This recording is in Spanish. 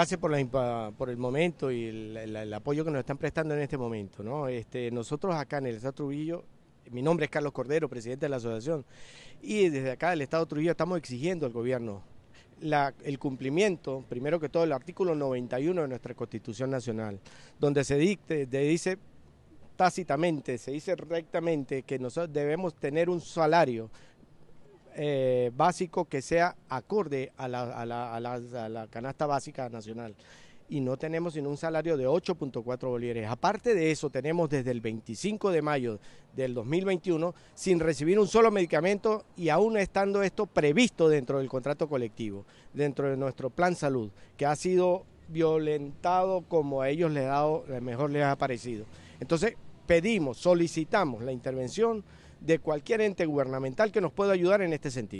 Gracias por, el momento y el, apoyo que nos están prestando en este momento. Este, nosotros acá en el Estado Trujillo, mi nombre es Carlos Cordero, presidente de la asociación, y desde acá del Estado Trujillo estamos exigiendo al gobierno el cumplimiento, primero que todo, del artículo 91 de nuestra Constitución Nacional, donde se dicte, dice tácitamente, se dice rectamente que nosotros debemos tener un salario eh, básico que sea acorde a la, canasta básica nacional. Y no tenemos sino un salario de 8.4 bolívares. Aparte de eso, tenemos desde el 25 de mayo del 2021 sin recibir un solo medicamento y aún estando esto previsto dentro del contrato colectivo, dentro de nuestro plan salud, que ha sido violentado como a ellos les dado, eh, mejor les ha parecido. Entonces, pedimos, solicitamos la intervención de cualquier ente gubernamental que nos pueda ayudar en este sentido.